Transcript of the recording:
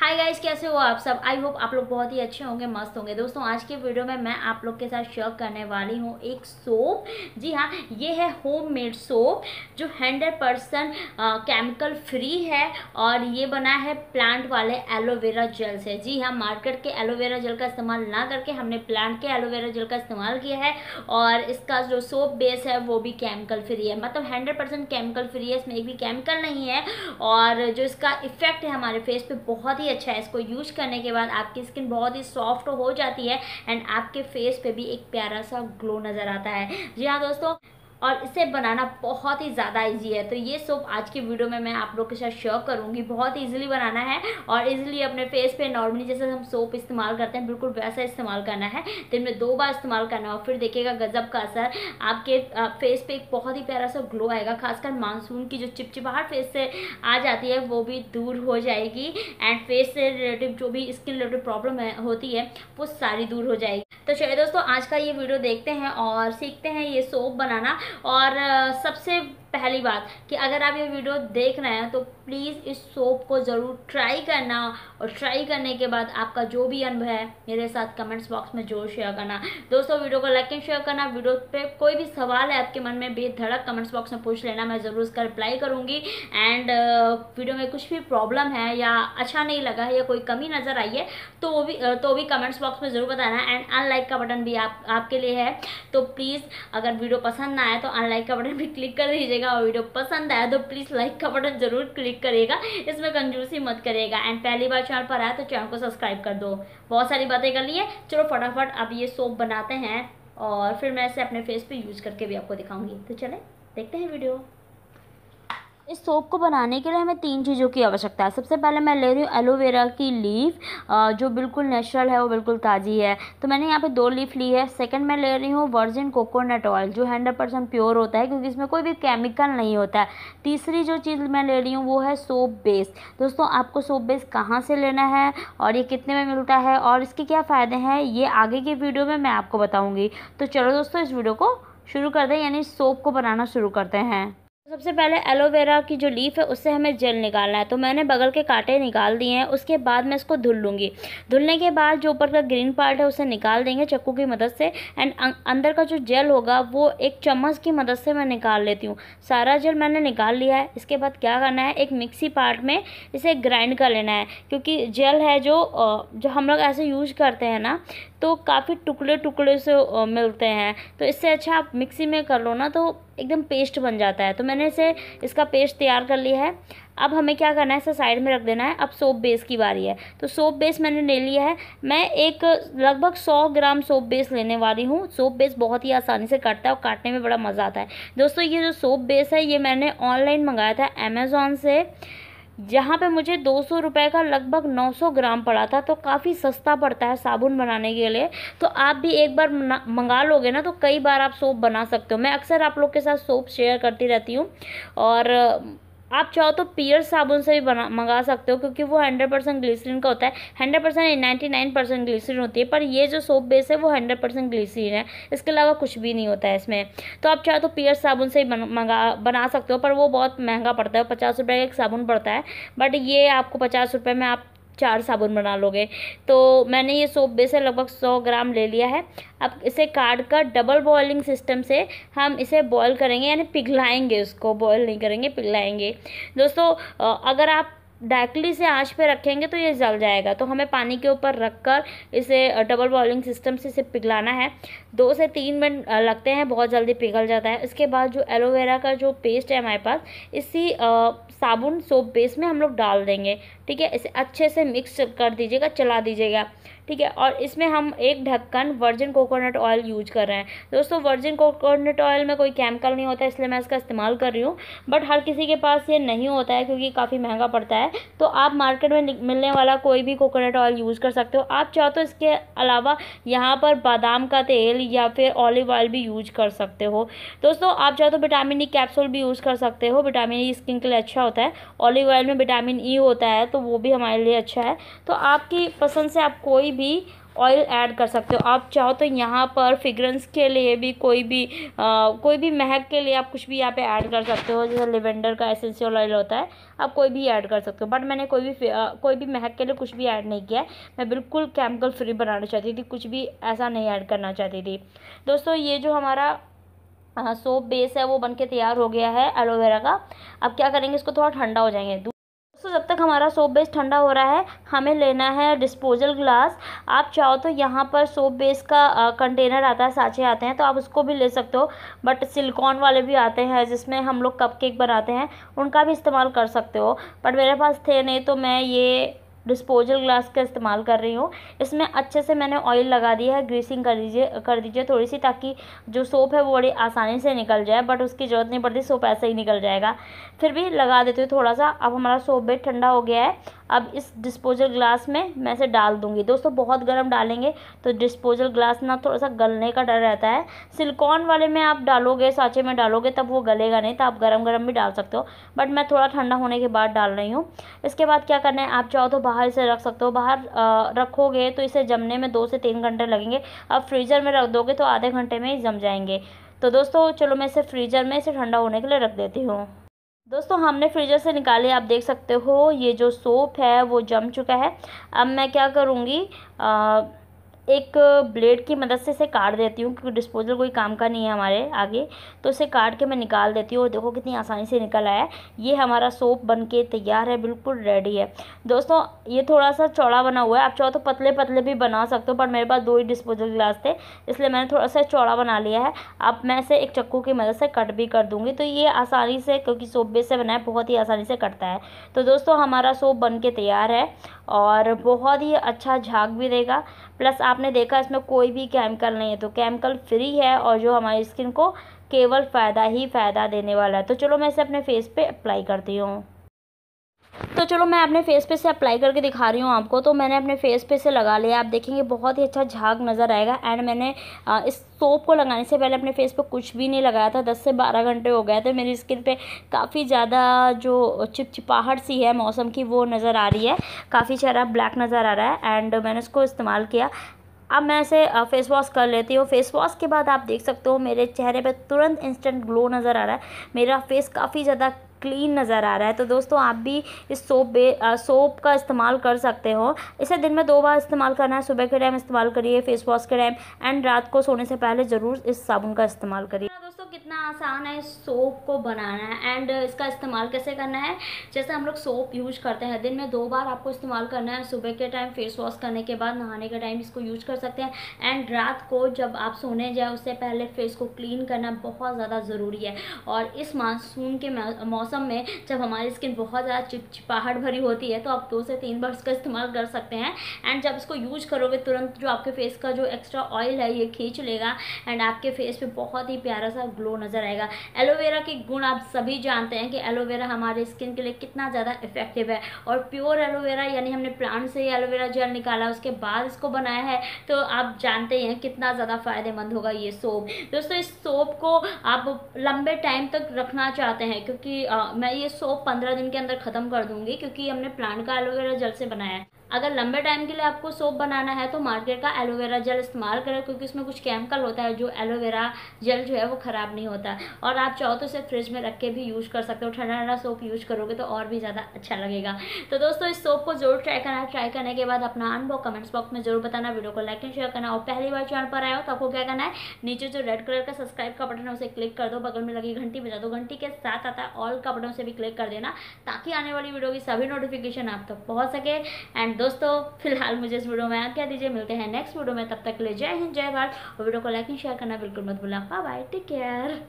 hi guys कैसे हो आप सब आई होप आप लोग बहुत ही अच्छे होंगे मस्त होंगे दोस्तों आज के वीडियो में मैं आप लोग के साथ शेयर करने वाली हूँ एक सोप जी हाँ ये है होममेड सोप जो हंड्रेड परसेंट केमिकल फ्री है और ये बना है प्लांट वाले एलोवेरा जेल से जी हाँ मार्केट के एलोवेरा जेल का इस्तेमाल ना करके हमने प्लांट के एलोवेरा जेल का इस्तेमाल किया है और इसका जो सोप बेस है वो भी केमिकल फ्री है मतलब हंड्रेड केमिकल फ्री है इसमें एक भी केमिकल नहीं है और जो इसका इफेक्ट है हमारे फेस पर बहुत ही ही अच्छा है इसको यूज करने के बाद आपकी स्किन बहुत ही सॉफ्ट हो जाती है एंड आपके फेस पे भी एक प्यारा सा ग्लो नज़र आता है जी हाँ दोस्तों और इसे बनाना बहुत ही ज़्यादा इजी है तो ये सोप आज की वीडियो में मैं आप लोग के साथ शेयर करूँगी बहुत इजीली बनाना है और इजीली अपने फेस पे नॉर्मली जैसे हम सोप इस्तेमाल करते हैं बिल्कुल वैसा इस्तेमाल करना है दिन में दो बार इस्तेमाल करना और फिर देखिएगा गज़ब का असर आपके फेस पे एक बहुत ही प्यारा सा ग्लो आएगा खासकर मानसून की जो चिपचिपाहट फेस से आ जाती है वो भी दूर हो जाएगी एंड फेस से रिलेटिव जो भी स्किन रिलेटिव प्रॉब्लम होती है वो सारी दूर हो जाएगी तो चलिए दोस्तों आज का ये वीडियो देखते हैं और सीखते हैं ये सोप बनाना और सबसे पहली बात कि अगर आप ये वीडियो देख रहे हैं तो प्लीज़ इस सोप को ज़रूर ट्राई करना और ट्राई करने के बाद आपका जो भी अनुभव है मेरे साथ कमेंट्स बॉक्स में जरूर शेयर करना दोस्तों वीडियो को लाइक एंड शेयर करना वीडियो पे कोई भी सवाल है आपके मन में बेधड़क कमेंट्स बॉक्स में पूछ लेना मैं ज़रूर उसका रिप्लाई करूँगी एंड वीडियो में कुछ भी प्रॉब्लम है या अच्छा नहीं लगा है या कोई कमी नज़र आई है तो वो भी तो भी कमेंट्स बॉक्स में ज़रूर बताना एंड अनलाइक का बटन भी आप आपके लिए है तो प्लीज़ अगर वीडियो पसंद ना आए तो अनलाइक का बटन भी क्लिक कर दीजिएगा और वीडियो पसंद आया तो प्लीज़ लाइक का बटन जरूर क्लिक करेगा इसमें कंजूसी मत करेगा एंड पहली बार चैनल पर आया तो चैनल को सब्सक्राइब कर दो बहुत सारी बातें कर ली है चलो फटाफट अब ये सोप बनाते हैं और फिर मैं इसे अपने फेस पे यूज़ करके भी आपको दिखाऊंगी तो चले देखते हैं वीडियो इस सोप को बनाने के लिए हमें तीन चीज़ों की आवश्यकता है सबसे पहले मैं ले रही हूँ एलोवेरा की लीफ जो बिल्कुल नेचुरल है वो बिल्कुल ताज़ी है तो मैंने यहाँ पे दो लीफ ली है सेकंड मैं ले रही हूँ वर्जिन कोकोनट ऑयल जो हंड्रेड परसेंट प्योर होता है क्योंकि इसमें कोई भी केमिकल नहीं होता है तीसरी जो चीज़ मैं ले रही हूँ वो है सोप बेस दोस्तों आपको सोप बेस कहाँ से लेना है और ये कितने में मिलता है और इसके क्या फ़ायदे हैं ये आगे की वीडियो में मैं आपको बताऊँगी तो चलो दोस्तों इस वीडियो को शुरू कर दें यानी सोप को बनाना शुरू करते हैं सबसे पहले एलोवेरा की जो लीफ है उससे हमें जेल निकालना है तो मैंने बगल के कांटे निकाल दिए हैं उसके बाद मैं इसको धुल लूँगी धुलने के बाद जो ऊपर का ग्रीन पार्ट है उसे निकाल देंगे चक्कू की मदद से एंड अं, अंदर का जो जेल होगा वो एक चम्मच की मदद से मैं निकाल लेती हूँ सारा जेल मैंने निकाल लिया है इसके बाद क्या करना है एक मिक्सी पार्ट में इसे ग्राइंड कर लेना है क्योंकि जेल है जो जो हम लोग ऐसे यूज करते हैं ना तो काफ़ी टुकड़े टुकड़े से मिलते हैं तो इससे अच्छा आप मिक्सी में कर लो ना तो एकदम पेस्ट बन जाता है तो मैंने मैंने इसे इसका पेस्ट तैयार कर लिया है अब हमें क्या करना है इसे साइड में रख देना है अब सोप बेस की बारी है तो सोप बेस मैंने ले लिया है मैं एक लगभग सौ ग्राम सोप बेस लेने वाली हूँ सोप बेस बहुत ही आसानी से काटता है और काटने में बड़ा मज़ा आता है दोस्तों ये जो सोप बेस है ये मैंने ऑनलाइन मंगाया था अमेज़ोन से जहाँ पे मुझे दो सौ रुपये का लगभग 900 ग्राम पड़ा था तो काफ़ी सस्ता पड़ता है साबुन बनाने के लिए तो आप भी एक बार मंगा लोगे ना तो कई बार आप सोप बना सकते हो मैं अक्सर आप लोग के साथ सोप शेयर करती रहती हूँ और आप चाहो तो पियर साबुन से भी बना मंगा सकते हो क्योंकि वो हंड्रेड परसेंट ग्लिसरीन का होता है hundred percent ninety nine percent glycerine होती है पर ये जो सोप बेस है वो हंड्रेड परसेंट ग्लिसरीन है इसके अलावा कुछ भी नहीं होता है इसमें तो आप चाहो तो पियर साबुन से ही मंगा बना सकते हो पर वो बहुत महंगा पड़ता है पचास रुपये का एक साबुन पड़ता है बट ये आपको पचास रुपये में आप चार साबुन बना लोगे तो मैंने ये सोप बेस है लगभग सौ ग्राम ले लिया है अब इसे काट कर डबल बॉयलिंग सिस्टम से हम इसे बॉयल करेंगे यानी पिघलाएंगे उसको बॉयल नहीं करेंगे पिघलाएंगे दोस्तों अगर आप डायरेक्टली से आंच पे रखेंगे तो ये जल जाएगा तो हमें पानी के ऊपर रखकर इसे डबल बॉयलिंग सिस्टम से इसे पिघलाना है दो से तीन मिनट लगते हैं बहुत जल्दी पिघल जाता है इसके बाद जो एलोवेरा का जो पेस्ट है हमारे पास इसी साबुन सोप बेस में हम लोग डाल देंगे ठीक है इसे अच्छे से मिक्स कर दीजिएगा चला दीजिएगा ठीक है और इसमें हम एक ढक्कन वर्जिन कोकोनट ऑयल यूज कर रहे हैं दोस्तों वर्जिन कोकोनट ऑयल में कोई केमिकल नहीं होता इसलिए मैं इसका इस्तेमाल कर रही हूँ बट हर किसी के पास ये नहीं होता है क्योंकि काफ़ी महंगा पड़ता है तो आप मार्केट में मिलने वाला कोई भी कोकोनट ऑयल यूज़ कर सकते हो आप चाहो तो इसके अलावा यहाँ पर बादाम का तेल या फिर ऑलिव ऑयल भी यूज कर सकते हो दोस्तों आप चाहो तो विटामिन ई कैप्सूल भी यूज़ कर सकते हो विटामिन ई स्किन के लिए अच्छा होता है ऑलिव ऑयल में विटामिन ई e होता है तो तो वो भी हमारे लिए अच्छा है तो आपकी पसंद से आप कोई भी ऑयल ऐड कर सकते हो आप चाहो तो यहाँ पर फ्रेगरेंस के लिए भी कोई भी आ, कोई भी महक के लिए आप कुछ भी यहाँ पे ऐड कर सकते हो जैसे लेवेंडर का एसेंशियल ऑयल होता है आप कोई भी ऐड कर सकते हो बट मैंने कोई भी आ, कोई भी महक के लिए कुछ भी ऐड नहीं किया है मैं बिल्कुल केमिकल फ्री बनाना चाहती थी कुछ भी ऐसा नहीं ऐड करना चाहती थी दोस्तों ये जो हमारा सोप बेस है वो बन के तैयार हो गया है एलोवेरा का अब क्या करेंगे इसको थोड़ा ठंडा हो जाएंगे दोस्तों जब तक हमारा सोप बेस ठंडा हो रहा है हमें लेना है डिस्पोजल ग्लास आप चाहो तो यहाँ पर सोप बेस का कंटेनर आता है साँचे आते हैं तो आप उसको भी ले सकते हो बट सिलिकॉन वाले भी आते हैं जिसमें हम लोग कप केक बनाते हैं उनका भी इस्तेमाल कर सकते हो बट मेरे पास थे नहीं तो मैं ये डिस्पोजल ग्लास का इस्तेमाल कर रही हूँ इसमें अच्छे से मैंने ऑयल लगा दिया है ग्रीसिंग कर दीजिए कर दीजिए थोड़ी सी ताकि जो सोप है वो बड़ी आसानी से निकल जाए बट उसकी ज़रूरत नहीं पड़ती सोप ऐसे ही निकल जाएगा फिर भी लगा देते हो थोड़ा सा अब हमारा सोप भी ठंडा हो गया है अब इस डिस्पोजल ग्लास में मैं इसे डाल दूँगी दोस्तों बहुत गर्म डालेंगे तो डिस्पोजल ग्लास ना थोड़ा सा गलने का डर रहता है सिलिकॉन वाले में आप डालोगे साँचे में डालोगे तब वो गलेगा नहीं तो आप गर्म गर्म भी डाल सकते हो बट मैं थोड़ा ठंडा होने के बाद डाल रही हूँ इसके बाद क्या करना है आप चाहो तो बाहर इसे रख सकते हो बाहर रखोगे तो इसे जमने में दो से तीन घंटे लगेंगे अब फ्रीज़र में रख दोगे तो आधे घंटे में ही जम जाएंगे तो दोस्तों चलो मैं इसे फ्रीज़र में इसे ठंडा होने के लिए रख देती हूँ दोस्तों हमने फ्रीजर से निकाले आप देख सकते हो ये जो सोप है वो जम चुका है अब मैं क्या करूँगी एक ब्लेड की मदद से इसे काट देती हूँ क्योंकि डिस्पोजल कोई काम का नहीं है हमारे आगे तो इसे काट के मैं निकाल देती हूँ और देखो कितनी आसानी से निकल आया ये हमारा सोप बन के तैयार है बिल्कुल रेडी है दोस्तों ये थोड़ा सा चौड़ा बना हुआ है आप चाहो तो पतले पतले भी बना सकते हो पर मेरे पास दो ही डिस्पोजल ग्लास थे इसलिए मैंने थोड़ा सा चौड़ा बना लिया है अब मैं इसे एक चक्कू की मदद से कट भी कर दूँगी तो ये आसानी से क्योंकि सोप बेस से बनाए बहुत ही आसानी से कटता है तो दोस्तों हमारा सोप बन के तैयार है और बहुत ही अच्छा झाग भी देगा प्लस आप आपने देखा इसमें कोई भी केमिकल नहीं है तो केमिकल फ्री है और जो हमारी स्किन को केवल फ़ायदा ही फ़ायदा देने वाला है तो चलो मैं इसे अपने फेस पे अप्लाई करती हूँ तो चलो मैं अपने फेस पे से अप्लाई करके दिखा रही हूँ आपको तो मैंने अपने फेस पे से लगा लिया आप देखेंगे बहुत ही अच्छा झाग नज़र आएगा एंड मैंने इस सोप को लगाने से पहले अपने फेस पे कुछ भी नहीं लगाया था दस से बारह घंटे हो गए थे मेरी स्किन पे काफ़ी ज़्यादा जो चिपचिपाहट सी है मौसम की वो नज़र आ रही है काफ़ी चेहरा ब्लैक नज़र आ रहा है एंड मैंने उसको इस्तेमाल किया अब मैं इसे फेस वॉश कर लेती हूँ फेस वॉश के बाद आप देख सकते हो मेरे चेहरे पे तुरंत इंस्टेंट ग्लो नज़र आ रहा है मेरा फेस काफ़ी ज़्यादा क्लीन नज़र आ रहा है तो दोस्तों आप भी इस सोप बे सोप का इस्तेमाल कर सकते हो इसे दिन में दो बार इस्तेमाल करना है सुबह के टाइम इस्तेमाल करिए फेस वॉश के टाइम एंड रात को सोने से पहले ज़रूर इस साबुन का इस्तेमाल करिए कितना आसान है सोप को बनाना है एंड इसका इस्तेमाल कैसे करना है जैसे हम लोग सोप यूज करते हैं दिन में दो बार आपको इस्तेमाल करना है सुबह के टाइम फेस वॉश करने के बाद नहाने के टाइम इसको यूज कर सकते हैं एंड रात को जब आप सोने जाए उससे पहले फेस को क्लीन करना बहुत ज़्यादा ज़रूरी है और इस मानसून के मौसम में जब हमारी स्किन बहुत ज़्यादा चिपचिपाहट भरी होती है तो आप दो से तीन बार इसका इस्तेमाल कर सकते हैं एंड जब इसको यूज करोगे तुरंत जो आपके फेस का जो एक्स्ट्रा ऑयल है ये खींच लेगा एंड आपके फेस पे बहुत ही प्यारा सा ग्लो नज़र आएगा एलोवेरा के गुण आप सभी जानते हैं कि एलोवेरा हमारे स्किन के लिए कितना ज़्यादा इफेक्टिव है और प्योर एलोवेरा यानी हमने प्लांट से ही एलोवेरा जेल निकाला उसके बाद इसको बनाया है तो आप जानते हैं कितना ज़्यादा फ़ायदेमंद होगा ये सोप दोस्तों इस सोप को आप लंबे टाइम तक रखना चाहते हैं क्योंकि आ, मैं ये सोप पंद्रह दिन के अंदर ख़त्म कर दूंगी क्योंकि हमने प्लांट का एलोवेरा जल से बनाया है अगर लंबे टाइम के लिए आपको सोप बनाना है तो मार्केट का एलोवेरा जेल इस्तेमाल करें क्योंकि उसमें कुछ केमिकल होता है जो एलोवेरा जेल जो है वो ख़राब नहीं होता और आप चाहो तो उसे फ्रिज में रख के भी यूज़ कर सकते हो ठंडा ठंडा सोप यूज़ करोगे तो और भी ज़्यादा अच्छा लगेगा तो दोस्तों इस सोप को जरूर ट्राई करना ट्राई करने के बाद अपना अनुभव कमेंट्स बॉक्स में जरूर बताना वीडियो को लाइक एंड शेयर करना और पहली बार चैनल पर आया हो तो आपको क्या करना है नीचे जो रेड कलर का सब्सक्राइब का बटन है उसे क्लिक कर दो बगल में लगी घंटी बजा दो घंटी के साथ आता है ऑल का बटन उसे भी क्लिक कर देना ताकि आने वाली वीडियो की सभी नोटिफिकेशन आप तक पहुँच सके एंड दोस्तों फिलहाल मुझे इस वीडियो में आ क्या दीजिए मिलते हैं नेक्स्ट वीडियो में तब तक ले जय हिंद जय भारत वीडियो को लाइक एंड शेयर करना बिल्कुल मत भूलना बाय टेक केयर